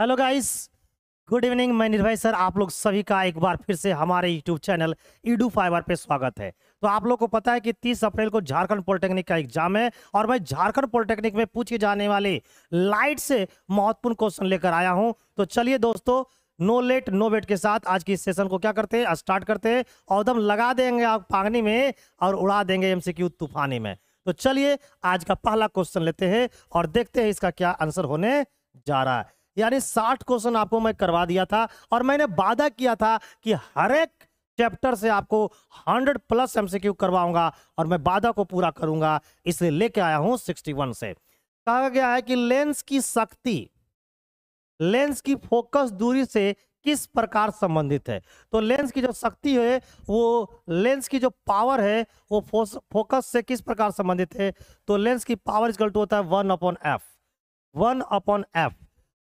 hello guys good evening मैं निर्भय sir आप लोग सभी का एक बार फिर से हमारे यूट्यूब चैनल ईडू फाइबर पे स्वागत है तो आप लोग को पता है कि 30 अप्रैल को झारखंड पॉलिटेक्निक का एग्जाम है और मैं झारखंड पॉलिटेक्निक में पूछे जाने वाले लाइट से महत्वपूर्ण क्वेश्चन लेकर आया हूं तो चलिए दोस्तों नो लेट नो वेट के साथ आज की इस सेशन को क्या करते हैं स्टार्ट करते हैं और दम लगा देंगे आप पांगनी में और उड़ा देंगे एम तूफानी में तो चलिए आज का पहला क्वेश्चन लेते हैं और देखते हैं इसका क्या आंसर होने जा रहा है यानी साठ क्वेश्चन आपको मैं करवा दिया था और मैंने वादा किया था कि हर एक चैप्टर से आपको 100 प्लस एमसीक्यू करवाऊंगा और मैं वादा को पूरा करूंगा इसलिए लेके आया हूं 61 से कहा गया है कि लेंस की शक्ति लेंस की फोकस दूरी से किस प्रकार संबंधित है तो लेंस की जो शक्ति है वो लेंस की जो पावर है वो फोकस से किस प्रकार संबंधित है तो लेंस की पावर इज टू होता है one upon F one upon F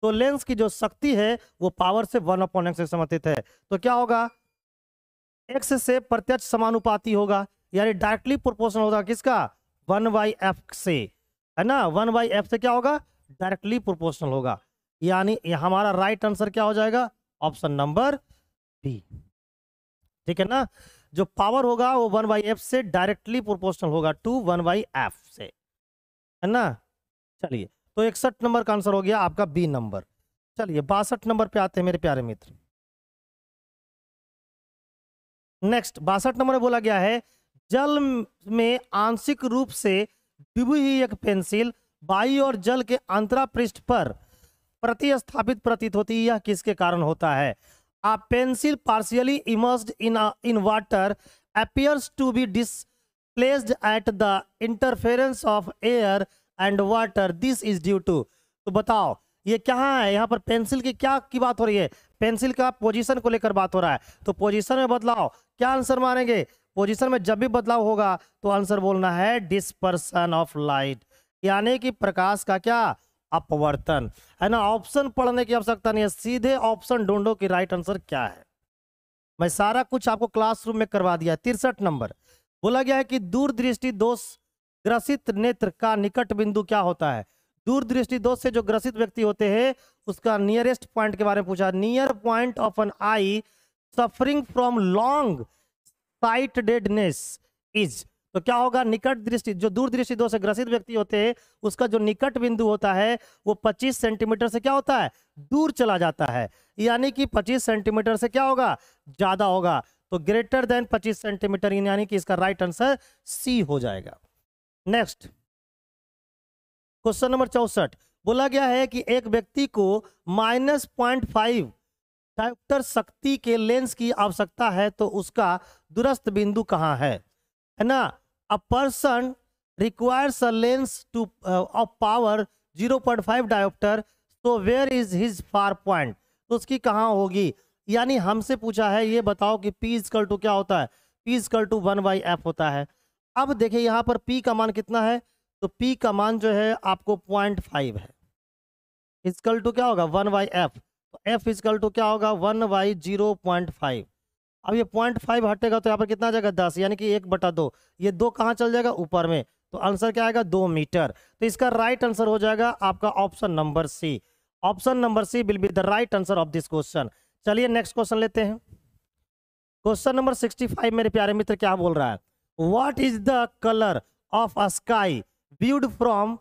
तो लेंस की जो शक्ति है वो पावर से वन अपॉन एक्स से समर्थित है तो क्या होगा एक्स से प्रत्यक्ष समानुपाती होगा यानी डायरेक्टली प्रोपोर्शनल होगा किसका वन बाई एफ से है ना वन बाई एफ से क्या होगा डायरेक्टली प्रोपोर्शनल होगा यानी हमारा राइट आंसर क्या हो जाएगा ऑप्शन नंबर बी ठीक है ना जो पावर होगा वो वन बाई एफ से डायरेक्टली प्रोपोर्शनल होगा टू वन बाई एफ से है ना चलिए तो इकसठ नंबर का आंसर हो गया आपका बी नंबर चलिए बासठ नंबर पे आते हैं मेरे प्यारे मित्र नेक्स्ट बासठ नंबर में बोला गया है जल में आंशिक रूप से डूबी हुई एक पेंसिल वायु और जल के अंतरा पृष्ठ पर प्रतिस्थापित प्रतीत होती है यह किसके कारण होता है a pencil partially immersed in in water appears to be displaced at the interference of air and water this is due to तो बताओ ये क्या है यहाँ पर पेंसिल की क्या की बात हो रही है पेंसिल का पोजीशन को लेकर बात हो रहा है तो पोजीशन में बदलाव क्या आंसर मानेंगे पोजीशन में जब भी बदलाव होगा तो आंसर बोलना है डिस्पर्सन ऑफ लाइट यानी कि प्रकाश का क्या अपवर्तन है ना ऑप्शन पढ़ने की आवश्यकता नहीं है सीधे ऑप्शन ढूंढो कि राइट आंसर क्या है मैं सारा कुछ आपको क्लासरूम में करवा दिया तिरसठ नंबर बोला गया है कि दूरदृष्टि दोष ग्रसित नेत्र का निकट बिंदु क्या होता है दूरदृष्टि दोष से जो ग्रसित व्यक्ति होते हैं उसका नियरेस्ट पॉइंट के बारे में पूछा near point of an eye suffering from long sight deadness is तो क्या होगा निकट दृष्टि जो दूरदृष्टि दोष से ग्रसित व्यक्ति होते हैं उसका जो निकट बिंदु होता है वो 25 सेंटीमीटर से क्या होता है दूर चला जाता है यानी कि 25 सेंटीमीटर से क्या होगा ज्यादा होगा तो ग्रेटर देन 25 सेंटीमीटर यानी कि इसका राइट आंसर सी हो जाएगा नेक्स्ट क्वेश्चन नंबर चौसठ बोला गया है कि एक व्यक्ति को माइनस पॉइंट फाइव डायोप्टर शक्ति के लेंस की आवश्यकता है तो उसका दूरस्थ बिंदु कहाँ है है ना a person requires a lens to of power zero point five dioptre तो where is his far point तो उसकी कहाँ होगी यानी हमसे पूछा है ये बताओ कि पी इजकल टू क्या होता है P equal to one by F होता है अब देखिए यहाँ पर पी का मान कितना है तो पी का मान जो है आपको पॉइंट फाइव है इजकल टू क्या होगा वन बाई एफ तो एफ इजकल टू क्या होगा one by zero point five अब ये पॉइंट फाइव हटेगा तो यहाँ पर कितना आ जाएगा दस यानी कि एक बटा दो ये दो कहाँ चल जाएगा ऊपर में तो आंसर क्या आएगा दो मीटर तो इसका राइट आंसर हो जाएगा आपका option number C option number C will be the right answer of this question चलिए नेक्स्ट क्वेश्चन लेते हैं क्वेश्चन नंबर सिक्सटी फाइव मेरे प्यारे मित्र क्या बोल रहा है what is the color of a sky viewed from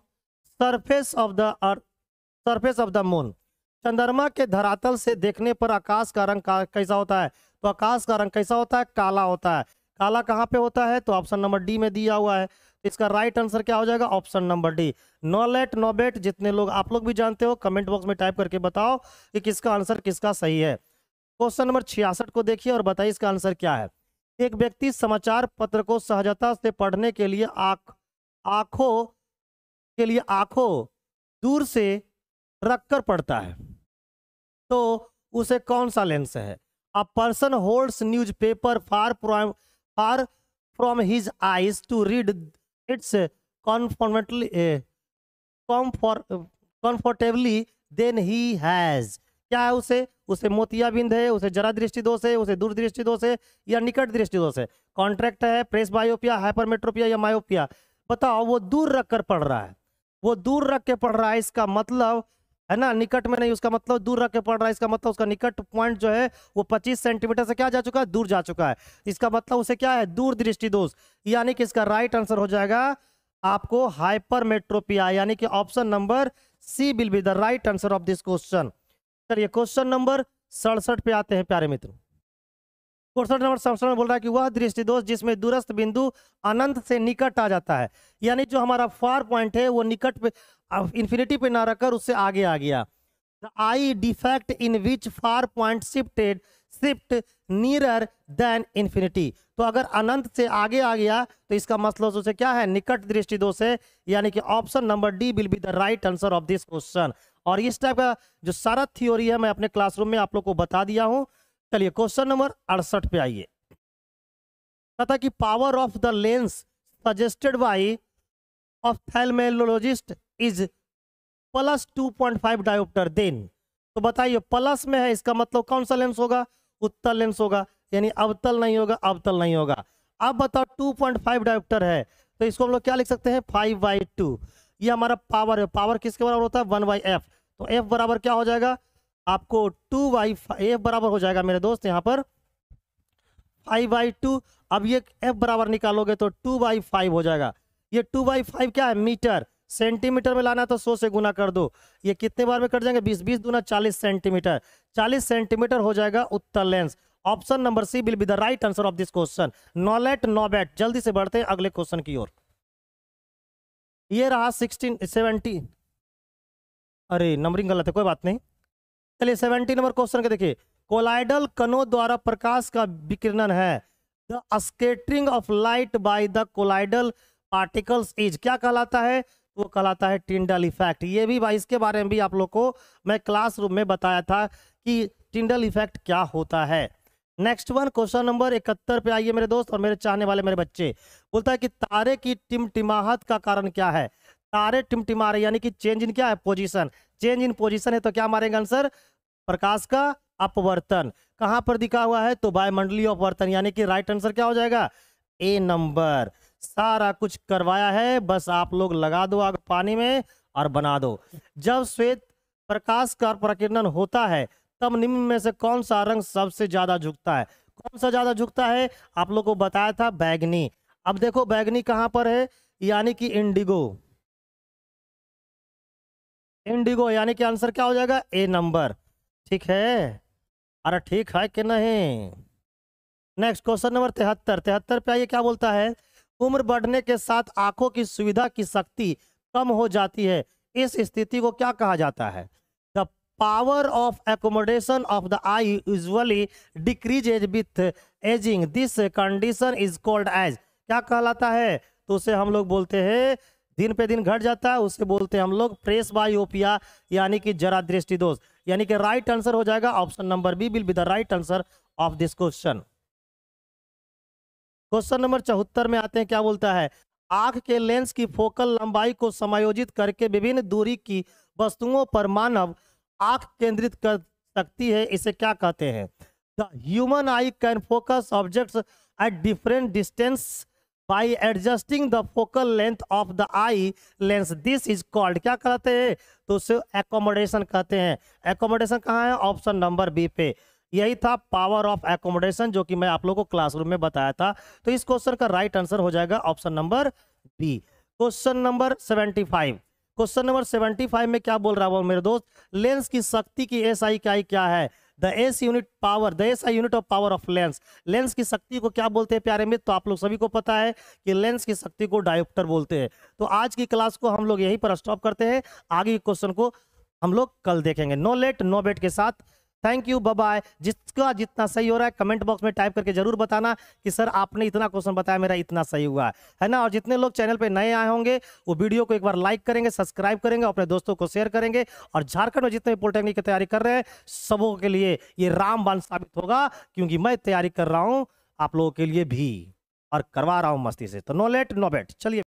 surface of the earth surface of the moon चंद्रमा के धरातल से देखने पर आकाश का रंग का, कैसा होता है तो आकाश का रंग कैसा होता है काला होता है काला कहाँ पे होता है तो ऑप्शन नंबर डी में दिया हुआ है तो इसका राइट आंसर क्या हो जाएगा option number D no let no bet जितने लोग आप लोग भी जानते हो कमेंट बॉक्स में टाइप करके बताओ कि किसका आंसर किसका सही है क्वेश्चन नंबर छियासठ को देखिए और बताइए इसका आंसर क्या है एक व्यक्ति समाचार पत्र को सहजता से पढ़ने के लिए आख आँखों के लिए आँखों दूर से रखकर पढ़ता है तो उसे कौन सा लेंस है a person holds newspaper far from far from his eyes to read its confirmatively comfortably then he has क्या है उसे उसे मोतियाबिंद है उसे जरा दृष्टि दोष है उसे दूर दृष्टि दोष है या निकट दृष्टि दोष है कॉन्ट्रैक्ट है प्रेस बायोपिया हाइपरमेट्रोपिया या मायोपिया बताओ वो दूर रख कर पढ़ रहा है वो दूर रख के पढ़ रहा है इसका मतलब है ना निकट में नहीं उसका मतलब दूर रख के पढ़ रहा है इसका मतलब उसका निकट पॉइंट जो है वो 25 सेंटीमीटर से क्या जा चुका है दूर जा चुका है इसका मतलब उसे क्या है दूर दृष्टि दोष यानी कि इसका राइट आंसर हो जाएगा आपको हाइपरमेट्रोपिया यानी कि option number C will be the right answer of this question चलिए क्वेश्चन नंबर सड़सठ पे आते हैं प्यारे मित्रों क्वेश्चन नंबर सड़सठ में बोल रहा है कि वह दृष्टि दोष जिसमें दूरस्थ बिंदु अनंत से निकट आ जाता है यानी जो हमारा फार पॉइंट है वो निकट पे इन्फिनिटी पे ना रखकर उससे आगे आ गया the eye defect in which far point shifted shift nearer than infinity तो अगर अनंत से आगे आ गया तो इसका मतलब उसे क्या है निकट दृष्टि दोष है यानी कि option number D will be the right answer of this question और इस टाइप का जो सारा थ्योरी है मैं अपने क्लासरूम में आप लोग को बता दिया हूं चलिए क्वेश्चन नंबर अड़सठ पे आइए कहता कि power of the lens suggested by ophthalmologist is plus two point five dioptre then तो बताइए प्लस में है इसका मतलब कौन सा लेंस होगा उत्तल लेंस होगा यानी अवतल नहीं होगा अवतल नहीं होगा अब बताओ 2.5 पॉइंट डायोप्टर है तो इसको हम लोग क्या लिख सकते हैं फाइव बाई टू ये हमारा पावर है पावर किसके बराबर होता है वन बाई एफ तो एफ बराबर क्या हो जाएगा आपको टू बाई एफ बराबर हो जाएगा मेरे दोस्त यहाँ पर फाइव बाई टू अब ये एफ बराबर निकालोगे तो टू बाई फाइव हो जाएगा ये टू बाई फाइव क्या है मीटर सेंटीमीटर में लाना है तो सौ से गुना कर दो ये कितने बार में कट जाएंगे बीस बीस दूना चालीस सेंटीमीटर चालीस सेंटीमीटर हो जाएगा उत्तर lens option number C will be the right answer of this question no let no bet जल्दी से बढ़ते हैं अगले क्वेश्चन की ओर ये रहा सिक्सटीन सेवेंटी अरे नंबरिंग गलत है कोई बात नहीं चलिए सेवेंटी नंबर क्वेश्चन के देखिए कोलाइडल कणों द्वारा प्रकाश का विकिरण है the scattering of light by the colloidal particles is क्या कहलाता है वो कहलाता है टिंडल इफेक्ट ये भी भाई इसके बारे में भी आप लोग को मैं क्लास रूम में बताया था कि टिंडल इफेक्ट क्या होता है नेक्स्ट वन क्वेश्चन नंबर इकहत्तर पे आइए मेरे दोस्त और मेरे चाहने वाले मेरे बच्चे बोलता है कि तारे की टिमटिमाहट का कारण क्या है तारे टिमटिमा रहे यानी कि चेंज इन क्या है पोजीशन चेंज इन पोजीशन है तो क्या मारेंगे आंसर प्रकाश का अपवर्तन कहां पर दिखा हुआ है तो बायमंडली अपवर्तन यानी कि राइट आंसर क्या हो जाएगा ए नंबर सारा कुछ करवाया है बस आप लोग लगा दो आग पानी में और बना दो जब श्वेत प्रकाश का प्रकीर्णन होता है तब निम्न में से कौन सा रंग सबसे ज्यादा झुकता है कौन सा ज्यादा झुकता है आप लोग को बताया था बैगनी अब देखो बैगनी कहाँ पर है यानी कि इंडिगो इंडिगो यानी कि आंसर क्या हो जाएगा ए नंबर ठीक है अरे ठीक है कि नहीं नेक्स्ट क्वेश्चन नंबर तिहत्तर तिहत्तर पे आइए क्या बोलता है उम्र बढ़ने के साथ आंखों की सुविधा की शक्ति कम हो जाती है इस स्थिति को क्या कहा जाता है the power of accommodation of the eye usually age with ageing this condition is called age क्या कहलाता है तो उसे हम लोग बोलते हैं दिन पे दिन घट जाता है उसे बोलते हैं हम लोग प्रेस बायोपिया यानी कि जरा दृष्टि दोष यानी कि राइट आंसर हो जाएगा option number B will be the right answer of this question question number चौहत्तर में आते हैं क्या बोलता है आंख के लेंस की फोकल लंबाई को समायोजित करके विभिन्न दूरी की वस्तुओं पर मानव आंख केंद्रित कर सकती है इसे क्या कहते हैं the human eye can focus objects at different distance by adjusting the focal length of the eye lens this is called क्या कहते हैं तो उसे एकोमोडेशन कहते हैं एकोमोडेशन कहाँ है ऑप्शन नंबर बी पे यही था पावर ऑफ एकोमोडेशन जो कि मैं आप लोगों को क्लासरूम में बताया था तो इस क्वेश्चन का राइट आंसर हो जाएगा option number B question number seventy five question number seventy five में क्या बोल रहा हूँ मेरे दोस्त लेंस की शक्ति की एस आई क्या क्या है the S unit power the S I unit of power of lens lens की शक्ति को क्या बोलते हैं प्यारे मित्र तो आप लोग सभी को पता है कि लेंस की शक्ति को डायोप्टर बोलते हैं तो आज की क्लास को हम लोग यहीं पर स्टॉप करते हैं आगे क्वेश्चन को हम लोग कल देखेंगे नो लेट नो बेट के साथ थैंक यू बाय जिसका जितना सही हो रहा है कमेंट बॉक्स में टाइप करके जरूर बताना कि सर आपने इतना क्वेश्चन बताया मेरा इतना सही हुआ है है ना और जितने लोग चैनल पे नए आए होंगे वो वीडियो को एक बार लाइक करेंगे सब्सक्राइब करेंगे अपने दोस्तों को शेयर करेंगे और झारखंड में जितने पॉलिटेक्निक की तैयारी कर रहे हैं सबों के लिए ये रामबान साबित होगा क्योंकि मैं तैयारी कर रहा हूँ आप लोगों के लिए भी और करवा रहा हूँ मस्ती से तो नो लेट नो बेट चलिए